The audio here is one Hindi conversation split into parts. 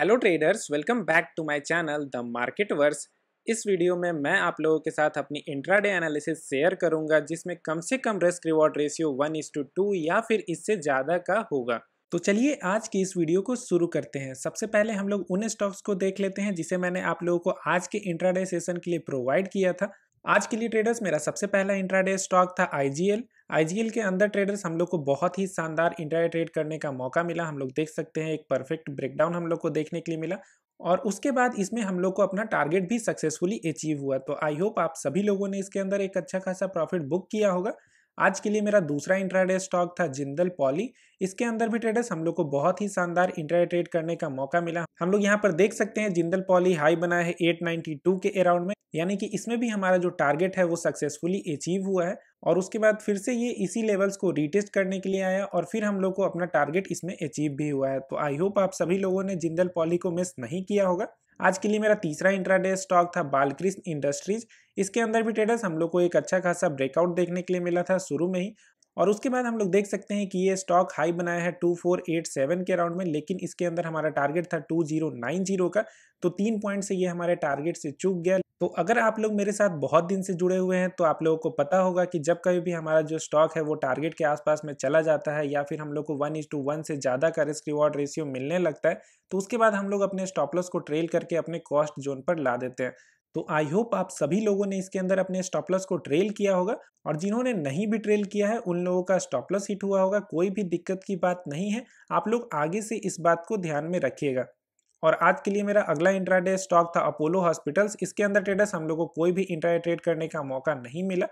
hello traders welcome back to my channel the market verse इस वीडियो में मैं आप लोगों के साथ अपनी इंट्राडे एनालिसिस शेयर करूंगा जिसमें कम से कम risk reward ratio one is to two या फिर इससे ज़्यादा का होगा तो चलिए आज की इस वीडियो को शुरू करते हैं सबसे पहले हम लोग उन स्टॉक्स को देख लेते हैं जिसे मैंने आप लोगों को आज के इंट्राडे सेशन के लिए प्रोवाइड किया था आज के लिए ट्रेडर्स मेरा सबसे पहला इंट्राडे स्टॉक था आईजीएल आईजीएल के अंदर ट्रेडर्स हम लोग को बहुत ही शानदार इंट्राडे ट्रेड करने का मौका मिला हम लोग देख सकते हैं एक परफेक्ट ब्रेकडाउन हम लोग को देखने के लिए मिला और उसके बाद इसमें हम लोग को अपना टारगेट भी सक्सेसफुली अचीव हुआ तो आई होप आप सभी लोगों ने इसके अंदर एक अच्छा खासा प्रॉफिट बुक किया होगा आज के लिए मेरा दूसरा इंट्राडे स्टॉक था जिंदल पॉली इसके अंदर भी ट्रेडर्स हम लोग को बहुत ही शानदार इंट्राडे ट्रेड करने का मौका मिला हम लोग यहाँ पर देख सकते हैं जिंदल पॉली हाई बना है 892 के अराउंड में यानी कि इसमें भी हमारा जो टारगेट है वो सक्सेसफुली अचीव हुआ है और उसके बाद फिर से ये इसी लेवल्स को रीटेस्ट करने के लिए आया और फिर हम लोग को अपना टारगेट इसमें अचीव भी हुआ है तो आई होप आप सभी लोगों ने जिंदल पॉली को मिस नहीं किया होगा आज के लिए मेरा तीसरा इंट्राडे स्टॉक था बालकृष्ण इंडस्ट्रीज इसके अंदर भी ट्रेडर्स हम लोग को एक अच्छा खासा ब्रेकआउट देखने के लिए मिला था शुरू में ही और उसके बाद हम लोग देख सकते हैं कि ये स्टॉक हाई बनाया है 2487 के राउंड में लेकिन इसके अंदर हमारा टारगेट था 2090 का तो तीन पॉइंट से ये हमारे टारगेट से चूक गया तो अगर आप लोग मेरे साथ बहुत दिन से जुड़े हुए हैं तो आप लोगों को पता होगा कि जब कभी भी हमारा जो स्टॉक है वो टारगेट के आसपास में चला जाता है या फिर हम लोग को वन इज टू वन से ज़्यादा का रिस्क रिवॉर्ड रेशियो मिलने लगता है तो उसके बाद हम लोग अपने स्टॉपलॉस को ट्रेल करके अपने कॉस्ट जोन पर ला देते हैं तो आई होप आप सभी लोगों ने इसके अंदर अपने स्टॉप लॉस को ट्रेल किया होगा और जिन्होंने नहीं भी ट्रेल किया है उन लोगों का स्टॉप लॉस हिट हुआ होगा कोई भी दिक्कत की बात नहीं है आप लोग आगे से इस बात को ध्यान में रखिएगा और आज के लिए मेरा अगला इंट्राडे स्टॉक था अपोलो हॉस्पिटल्स इसके अंदर ट्रेडर्स हम लोग को कोई भी इंट्राडे ट्रेड करने का मौका नहीं मिला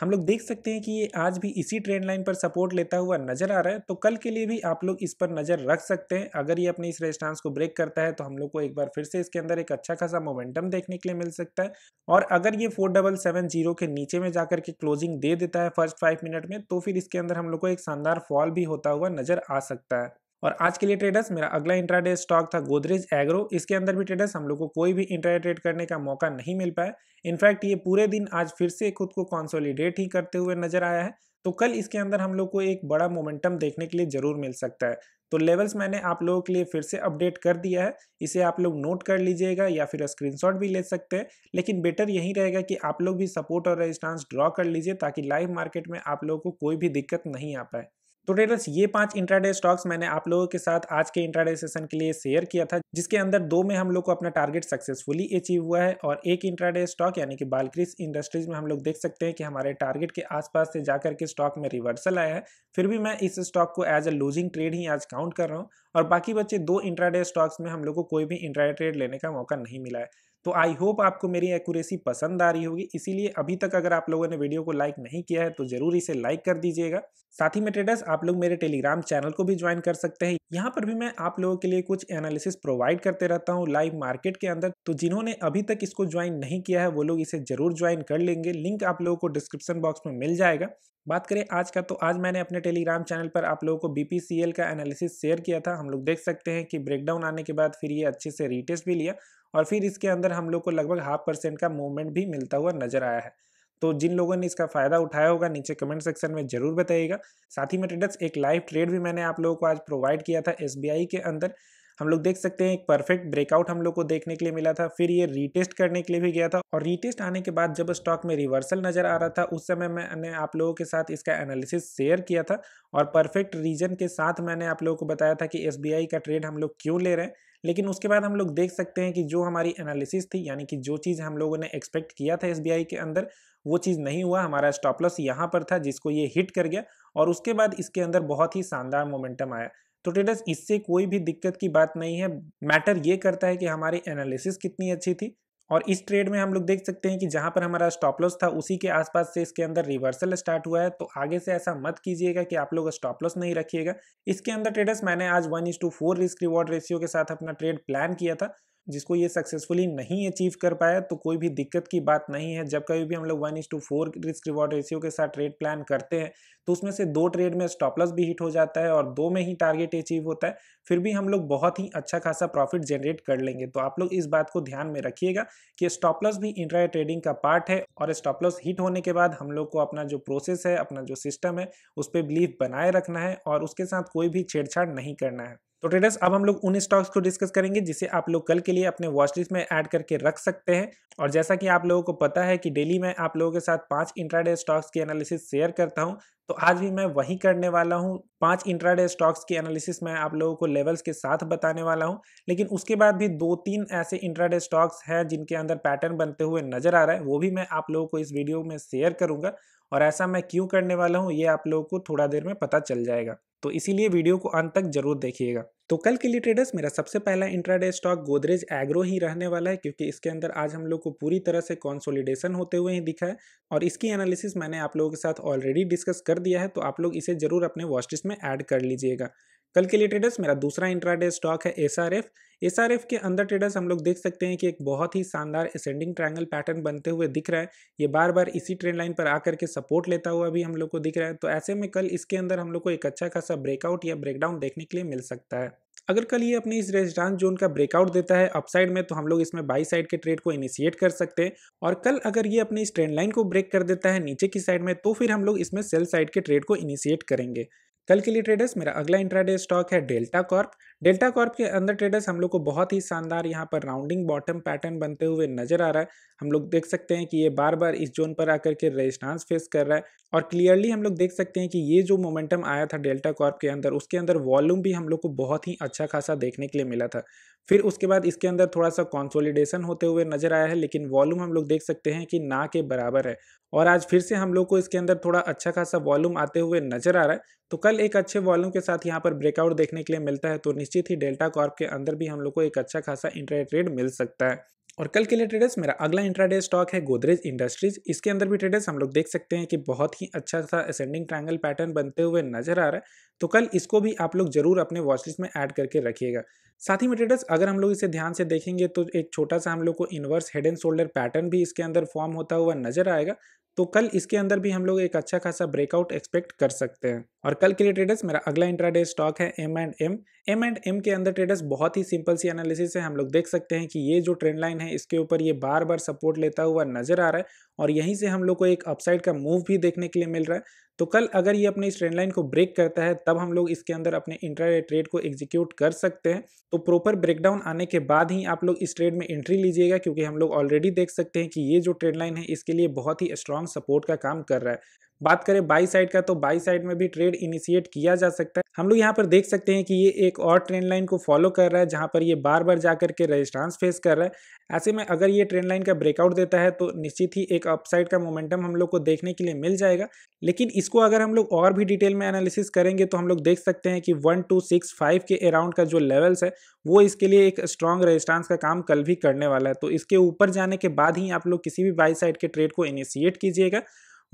हम लोग देख सकते हैं कि ये आज भी इसी ट्रेंड लाइन पर सपोर्ट लेता हुआ नजर आ रहा है तो कल के लिए भी आप लोग इस पर नज़र रख सकते हैं अगर ये अपने इस रेजिस्टेंस को ब्रेक करता है तो हम लोग को एक बार फिर से इसके अंदर एक अच्छा खासा मोमेंटम देखने के लिए मिल सकता है और अगर ये फोर डबल सेवन जीरो के नीचे में जाकर के क्लोजिंग दे देता है फर्स्ट फाइव मिनट में तो फिर इसके अंदर हम लोग को एक शानदार फॉल भी होता हुआ नजर आ सकता है और आज के लिए ट्रेडर्स मेरा अगला इंट्राडे स्टॉक था गोदरेज एग्रो इसके अंदर भी ट्रेडर्स हम लोग को कोई भी इंट्राडे ट्रेड करने का मौका नहीं मिल पाया इनफैक्ट ये पूरे दिन आज फिर से खुद को कॉन्सोलिडेट ही करते हुए नजर आया है तो कल इसके अंदर हम लोग को एक बड़ा मोमेंटम देखने के लिए जरूर मिल सकता है तो लेवल्स मैंने आप लोगों के लिए फिर से अपडेट कर दिया है इसे आप लोग नोट कर लीजिएगा या फिर स्क्रीनशॉट भी ले सकते हैं लेकिन बेटर यही रहेगा कि आप लोग भी सपोर्ट और रेजिस्टेंस ड्रॉ कर लीजिए ताकि लाइव मार्केट में आप लोगों को कोई भी दिक्कत नहीं आ पाए तो ट्रेडर्स ये पांच इंट्राडे स्टॉक्स मैंने आप लोगों के साथ आज के इंट्राडे सेशन के लिए शेयर किया था जिसके अंदर दो में हम लोग को अपना टारगेट सक्सेसफुली अचीव हुआ है और एक इंट्राडे स्टॉक यानी कि बालक्रिस इंडस्ट्रीज में हम लोग देख सकते हैं कि हमारे टारगेट के आसपास से जाकर के स्टॉक में रिवर्सल आया है फिर भी मैं इस स्टॉक को एज अ लूजिंग ट्रेड ही आज काउंट कर रहा हूँ और बाकी बच्चे दो इंट्राडे स्टॉक्स में हम लोग को कोई भी इंट्राडे ट्रेड लेने का मौका नहीं मिला है तो आई होप आपको मेरी एक्यूरेसी पसंद आ रही होगी इसीलिए अभी तक अगर आप लोगों ने वीडियो को लाइक नहीं किया है तो जरूर इसे लाइक कर दीजिएगा साथ ही में ट्रेडर्स आप लोग मेरे टेलीग्राम चैनल को भी ज्वाइन कर सकते हैं यहाँ पर भी मैं आप लोगों के लिए कुछ एनालिसिस प्रोवाइड करते रहता हूँ लाइव मार्केट के अंदर तो जिन्होंने अभी तक इसको ज्वाइन नहीं किया है वो लोग इसे जरूर ज्वाइन कर लेंगे लिंक आप लोगों को डिस्क्रिप्शन बॉक्स में मिल जाएगा बात करें आज का तो आज मैंने अपने टेलीग्राम चैनल पर आप लोगों को बीपीसीएल का एनालिसिस शेयर किया था हम लोग देख सकते हैं कि ब्रेकडाउन आने के बाद फिर ये अच्छे से रिटेस्ट भी लिया और फिर इसके अंदर हम लोग को लगभग हाफ परसेंट का मूवमेंट भी मिलता हुआ नजर आया है तो जिन लोगों ने इसका फ़ायदा उठाया होगा नीचे कमेंट सेक्शन में जरूर बताइएगा साथ ही में ट्रेडर्स एक लाइव ट्रेड भी मैंने आप लोगों को आज प्रोवाइड किया था एस के अंदर हम लोग देख सकते हैं एक परफेक्ट ब्रेकआउट हम लोग को देखने के लिए मिला था फिर ये रीटेस्ट करने के लिए भी गया था और रीटेस्ट आने के बाद जब स्टॉक में रिवर्सल नजर आ रहा था उस समय मैंने आप लोगों के साथ इसका एनालिसिस शेयर किया था और परफेक्ट रीजन के साथ मैंने आप लोगों को बताया था कि एस का ट्रेड हम लोग क्यों ले रहे हैं लेकिन उसके बाद हम लोग देख सकते हैं कि जो हमारी एनालिसिस थी यानी कि जो चीज़ हम लोगों ने एक्सपेक्ट किया था एस के अंदर वो चीज़ नहीं हुआ हमारा स्टॉप लॉस यहाँ पर था जिसको ये हिट कर गया और उसके बाद इसके अंदर बहुत ही शानदार मोमेंटम आया तो ट्रेडर्स इससे कोई भी दिक्कत की बात नहीं है मैटर ये करता है कि हमारी एनालिसिस कितनी अच्छी थी और इस ट्रेड में हम लोग देख सकते हैं कि जहां पर हमारा स्टॉप लॉस था उसी के आसपास से इसके अंदर रिवर्सल स्टार्ट हुआ है तो आगे से ऐसा मत कीजिएगा कि आप लोग स्टॉप लॉस नहीं रखिएगा इसके अंदर ट्रेडर्स मैंने आज one is to four risk reward ratio के साथ अपना ट्रेड प्लान किया था जिसको ये सक्सेसफुली नहीं अचीव कर पाया तो कोई भी दिक्कत की बात नहीं है जब कभी भी हम लोग one is to four risk reward ratio के साथ ट्रेड प्लान करते हैं तो उसमें से दो ट्रेड में स्टॉपलस भी हिट हो जाता है और दो में ही टारगेट अचीव होता है फिर भी हम लोग बहुत ही अच्छा खासा प्रॉफिट जनरेट कर लेंगे तो आप लोग इस बात को ध्यान में रखिएगा कि स्टॉपलस भी इंट्रा ट्रेडिंग का पार्ट है और स्टॉपलस हिट होने के बाद हम लोग को अपना जो प्रोसेस है अपना जो सिस्टम है उस पर बिलीव बनाए रखना है और उसके साथ कोई भी छेड़छाड़ नहीं करना है तो ट्रेडर्स अब हम लोग उन स्टॉक्स को डिस्कस करेंगे जिसे आप लोग कल के लिए अपने वॉचलिस्ट में ऐड करके रख सकते हैं और जैसा कि आप लोगों को पता है कि डेली मैं आप लोगों के साथ पांच इंट्राडे स्टॉक्स की एनालिसिस शेयर करता हूं तो आज भी मैं वही करने वाला हूँ पांच इंट्राडे स्टॉक्स की एनालिसिस मैं आप लोगों को लेवल्स के साथ बताने वाला हूँ लेकिन उसके बाद भी दो तीन ऐसे इंट्राडे स्टॉक्स हैं जिनके अंदर पैटर्न बनते हुए नजर आ रहा है वो भी मैं आप लोगों को इस वीडियो में शेयर करूंगा और ऐसा मैं क्यों करने वाला हूँ ये आप लोगों को थोड़ा देर में पता चल जाएगा तो इसीलिए वीडियो को अंत तक जरूर देखिएगा तो कल के लिए ट्रेडर्स मेरा सबसे पहला इंट्राडे स्टॉक गोदरेज एग्रो ही रहने वाला है क्योंकि इसके अंदर आज हम लोग को पूरी तरह से कॉन्सोलिडेशन होते हुए ही दिखा है और इसकी एनालिसिस मैंने आप लोगों के साथ ऑलरेडी डिस्कस कर दिया है तो आप लोग इसे जरूर अपने वॉच में ऐड कर लीजिएगा कल के लिए ट्रेडर्स मेरा दूसरा इंट्राडे स्टॉक है S R F S R F के अंदर ट्रेडर्स हम लोग देख सकते हैं कि एक बहुत ही शानदार असेंडिंग ट्रायंगल पैटर्न बनते हुए दिख रहा है ये बार बार इसी ट्रेंड लाइन पर आकर के सपोर्ट लेता हुआ भी हम लोग को दिख रहा है तो ऐसे में कल इसके अंदर हम लोग को एक अच्छा खासा ब्रेकआउट या ब्रेकडाउन देखने के लिए मिल सकता है अगर कल ये अपने इस रेजिस्टेंस जोन का ब्रेकआउट देता है अपसाइड में तो हम लोग इसमें बाई साइड के ट्रेड को इनिशिएट कर सकते हैं और कल अगर ये अपने इस ट्रेंड लाइन को ब्रेक कर देता है नीचे की साइड में तो फिर हम लोग इसमें सेल साइड के ट्रेड को इनिशिएट करेंगे कल के लिए ट्रेडर्स मेरा अगला इंट्राडे स्टॉक है डेल्टा कॉर्प डेल्टा कॉर्प के अंदर ट्रेडर्स हम लोग को बहुत ही शानदार यहाँ पर राउंडिंग बॉटम पैटर्न बनते हुए नजर आ रहा है हम लोग देख सकते हैं कि ये बार बार इस जोन पर आकर के रेजिस्टांस फेस कर रहा है और क्लियरली हम लोग देख सकते हैं कि ये जो मोमेंटम आया था डेल्टा कॉर्प के अंदर उसके अंदर वॉल्यूम भी हम लोग को बहुत ही अच्छा खासा देखने के लिए मिला था फिर उसके बाद इसके अंदर थोड़ा सा कॉन्सोलिडेशन होते हुए नजर आया है लेकिन वॉल्यूम हम लोग देख सकते हैं कि ना के बराबर है और आज फिर से हम लोग को इसके अंदर थोड़ा अच्छा खासा वॉल्यूम आते हुए नजर आ रहा है तो कल एक अच्छे वॉल्यूम के साथ यहाँ पर ब्रेकआउट देखने के लिए मिलता है तो निश्चित ही डेल्टा कॉर्प के अंदर भी हम लोग को एक अच्छा खासा इंटरेस्ट ट्रेड मिल सकता है और कल के लिए ट्रेडर्स मेरा अगला इंट्राडे स्टॉक है गोदरेज इंडस्ट्रीज इसके अंदर भी ट्रेडर्स हम लोग देख सकते हैं कि बहुत ही अच्छा सा असेंडिंग ट्रायंगल पैटर्न बनते हुए नजर आ रहा है तो कल इसको भी आप लोग जरूर अपने वॉचलिस्ट में ऐड करके रखिएगा साथ ही में ट्रेडर्स अगर हम लोग इसे ध्यान से देखेंगे तो एक छोटा सा हम लोग को inverse head and shoulder pattern भी इसके अंदर फॉर्म होता हुआ नजर आएगा तो कल इसके अंदर भी हम लोग एक अच्छा खासा ब्रेकआउट एक्सपेक्ट कर सकते हैं और कल के लिए ट्रेडर्स मेरा अगला इंट्राडे स्टॉक है M and M M and M के अंदर ट्रेडर्स बहुत ही सिंपल सी एनालिसिस है हम लोग देख सकते हैं कि ये जो ट्रेंड लाइन है इसके ऊपर ये बार बार सपोर्ट लेता हुआ नजर आ रहा है और यहीं से हम लोग को एक अपसाइड का मूव भी देखने के लिए मिल रहा है तो कल अगर ये अपने इस ट्रेंड लाइन को ब्रेक करता है तब हम लोग इसके अंदर अपने इंट्राडे ट्रेड को एग्जीक्यूट कर सकते हैं तो प्रॉपर ब्रेकडाउन आने के बाद ही आप लोग इस ट्रेड में एंट्री लीजिएगा क्योंकि हम लोग ऑलरेडी देख सकते हैं कि ये जो ट्रेंड लाइन है इसके लिए बहुत ही स्ट्रॉन्ग सपोर्ट का काम कर रहा है बात करें बाई साइड का तो बाई साइड में भी ट्रेड इनिशिएट किया जा सकता है हम लोग यहाँ पर देख सकते हैं कि ये एक और ट्रेंड लाइन को फॉलो कर रहा है जहाँ पर ये बार बार जाकर के रेजिस्टेंस फेस कर रहा है ऐसे में अगर ये ट्रेंड लाइन का ब्रेकआउट देता है तो निश्चित ही एक अपसाइड का मोमेंटम हम लोग को देखने के लिए मिल जाएगा लेकिन इसको अगर हम लोग और भी डिटेल में एनालिसिस करेंगे तो हम लोग देख सकते हैं कि वन टू सिक्स फाइव के अराउंड का जो लेवल्स है वो इसके लिए एक स्ट्रॉन्ग रजिस्ट्रांस का काम कल भी करने वाला है तो इसके ऊपर जाने के बाद ही आप लोग किसी भी बाई साइड के ट्रेड को इनिशिएट कीजिएगा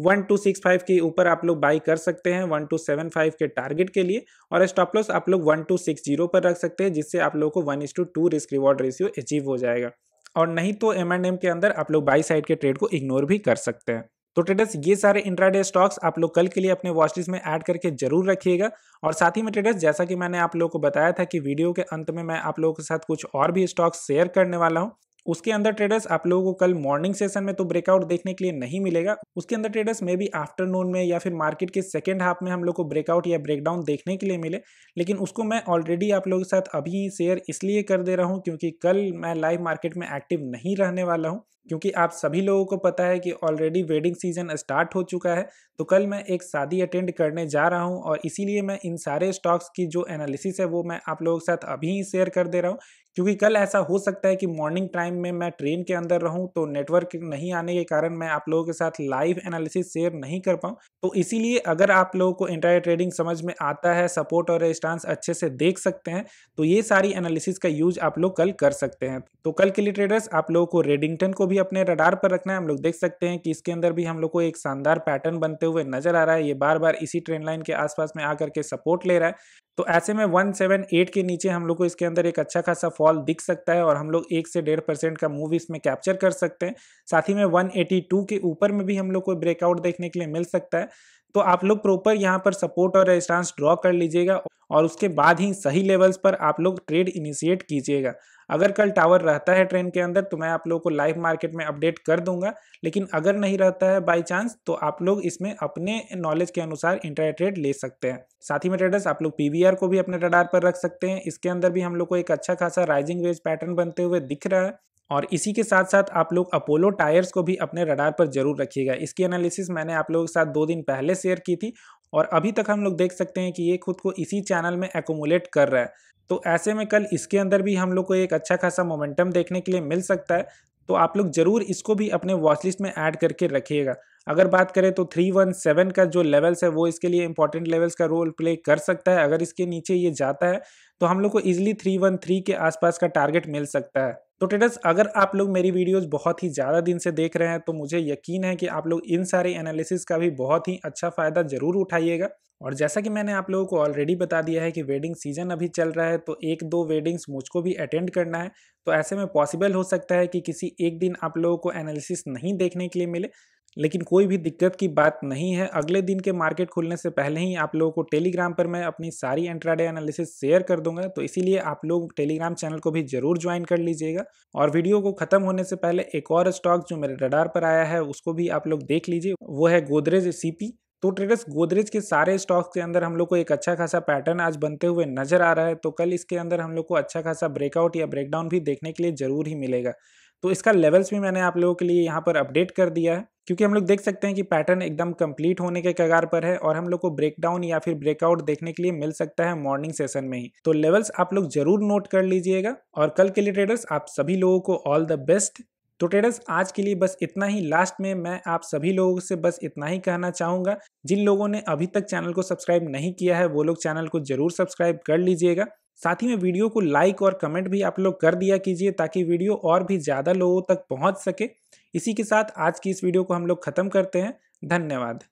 वन टू सिक्स फाइव के ऊपर आप लोग बाई कर सकते हैं वन टू सेवन फाइव के टारगेट के लिए और स्टॉप लॉस आप लोग वन टू सिक्स जीरो पर रख सकते हैं जिससे आप लोग को one is to two risk reward ratio achieve हो जाएगा और नहीं तो एम एंड एम के अंदर आप लोग बाई साइड के ट्रेड को इग्नोर भी कर सकते हैं तो ट्रेडर्स ये सारे इंट्राडे स्टॉक्स आप लोग कल के लिए अपने वॉचलिस्ट में ऐड करके जरूर रखिएगा और साथ ही में ट्रेडर्स जैसा कि मैंने आप लोगों को बताया था कि वीडियो के अंत में मैं आप लोगों के साथ कुछ और भी स्टॉक्स शेयर करने वाला हूँ उसके अंदर ट्रेडर्स आप लोगों को कल मॉर्निंग सेशन में तो ब्रेकआउट देखने के लिए नहीं मिलेगा उसके अंदर ट्रेडर्स मे भी आफ्टरनून में या फिर मार्केट के सेकेंड हाफ में हम लोग को ब्रेकआउट या ब्रेकडाउन देखने के लिए मिले लेकिन उसको मैं ऑलरेडी आप लोगों के साथ अभी शेयर इसलिए कर दे रहा हूँ क्योंकि कल मैं लाइव मार्केट में एक्टिव नहीं रहने वाला हूँ क्योंकि आप सभी लोगों को पता है कि ऑलरेडी वेडिंग सीजन स्टार्ट हो चुका है तो कल मैं एक शादी अटेंड करने जा रहा हूं और इसीलिए मैं इन सारे स्टॉक्स की जो एनालिसिस है वो मैं आप लोगों के साथ अभी ही शेयर कर दे रहा हूं क्योंकि कल ऐसा हो सकता है कि मॉर्निंग टाइम में मैं ट्रेन के अंदर रहूं तो नेटवर्क नहीं आने के कारण मैं आप लोगों के साथ लाइव एनालिसिस शेयर नहीं कर पाऊं तो इसीलिए अगर आप लोगों को इंटरनेट ट्रेडिंग समझ में आता है सपोर्ट और रेजिस्टेंस अच्छे से देख सकते हैं तो ये सारी एनालिसिस का यूज आप लोग कल कर सकते हैं तो कल के लिए ट्रेडर्स आप लोगों को रेडिंगटन को भी अपने रडार पर रखना है हम लोग देख सकते हैं कि इसके अंदर भी हम लोग को एक शानदार पैटर्न बनते हुए नजर आ रहा है ये बार बार इसी ट्रेन लाइन के आसपास में आकर के सपोर्ट ले रहा है तो ऐसे में वन के नीचे हम लोग को इसके अंदर एक अच्छा खासा फॉल दिख सकता है और हम लोग एक से डेढ़ परसेंट का मूव इसमें कैप्चर कर सकते हैं साथ ही में 182 के ऊपर में भी हम लोग को ब्रेकआउट देखने के लिए मिल सकता है तो आप लोग प्रॉपर यहाँ पर सपोर्ट और रेजिस्टेंस ड्रॉ कर लीजिएगा और उसके बाद ही सही लेवल्स पर आप लोग ट्रेड इनिशिएट कीजिएगा अगर कल टावर रहता है ट्रेन के अंदर तो मैं आप लोगों को लाइव मार्केट में अपडेट कर दूंगा लेकिन अगर नहीं रहता है बाय चांस तो आप लोग इसमें अपने नॉलेज के अनुसार इंटरनेट ट्रेड ले सकते हैं साथ ही में ट्रेडर्स आप लोग पीवीआर को भी अपने रडार पर रख सकते हैं इसके अंदर भी हम लोग को एक अच्छा खासा राइजिंग वेज पैटर्न बनते हुए दिख रहा है और इसी के साथ साथ आप लोग अपोलो टायर्स को भी अपने रडार पर जरूर रखिएगा इसकी एनालिसिस मैंने आप लोगों के साथ दो दिन पहले शेयर की थी और अभी तक हम लोग देख सकते हैं कि ये खुद को इसी चैनल में एकोमोलेट कर रहा है तो ऐसे में कल इसके अंदर भी हम लोग को एक अच्छा खासा मोमेंटम देखने के लिए मिल सकता है तो आप लोग जरूर इसको भी अपने वॉचलिस्ट में ऐड करके रखिएगा अगर बात करें तो थ्री वन सेवन का जो लेवल्स है वो इसके लिए इंपॉर्टेंट लेवल्स का रोल प्ले कर सकता है अगर इसके नीचे ये जाता है तो हम लोग को इजिली थ्री वन थ्री के आसपास का टारगेट मिल सकता है तो ट्रेडर्स अगर आप लोग मेरी वीडियोस बहुत ही ज़्यादा दिन से देख रहे हैं तो मुझे यकीन है कि आप लोग इन सारे एनालिसिस का भी बहुत ही अच्छा फ़ायदा ज़रूर उठाइएगा और जैसा कि मैंने आप लोगों को ऑलरेडी बता दिया है कि वेडिंग सीजन अभी चल रहा है तो एक दो वेडिंग्स मुझको भी अटेंड करना है तो ऐसे में पॉसिबल हो सकता है कि किसी एक दिन आप लोगों को एनालिसिस नहीं देखने के लिए मिले लेकिन कोई भी दिक्कत की बात नहीं है अगले दिन के मार्केट खुलने से पहले ही आप लोगों को टेलीग्राम पर मैं अपनी सारी एंट्राडे एनालिसिस शेयर कर दूंगा तो इसीलिए आप लोग टेलीग्राम चैनल को भी जरूर ज्वाइन कर लीजिएगा और वीडियो को खत्म होने से पहले एक और स्टॉक जो मेरे रडार पर आया है उसको भी आप लोग देख लीजिए वो है गोदरेज सी तो ट्रेडर्स गोदरेज के सारे स्टॉक के अंदर हम लोग को एक अच्छा खासा पैटर्न आज बनते हुए नजर आ रहा है तो कल इसके अंदर हम लोग को अच्छा खासा ब्रेकआउट या ब्रेकडाउन भी देखने के लिए जरूर ही मिलेगा तो इसका लेवल्स भी मैंने आप लोगों के लिए यहाँ पर अपडेट कर दिया है क्योंकि हम लोग देख सकते हैं कि पैटर्न एकदम कंप्लीट होने के कगार पर है और हम लोग को ब्रेकडाउन या फिर ब्रेकआउट देखने के लिए मिल सकता है मॉर्निंग सेशन में ही तो लेवल्स आप लोग जरूर नोट कर लीजिएगा और कल के लिए ट्रेडर्स आप सभी लोगों को ऑल द बेस्ट तो ट्रेडर्स आज के लिए बस इतना ही लास्ट में मैं आप सभी लोगों से बस इतना ही कहना चाहूंगा जिन लोगों ने अभी तक चैनल को सब्सक्राइब नहीं किया है वो लोग चैनल को जरूर सब्सक्राइब कर लीजिएगा साथ ही में वीडियो को लाइक और कमेंट भी आप लोग कर दिया कीजिए ताकि वीडियो और भी ज़्यादा लोगों तक पहुँच सके इसी के साथ आज की इस वीडियो को हम लोग ख़त्म करते हैं धन्यवाद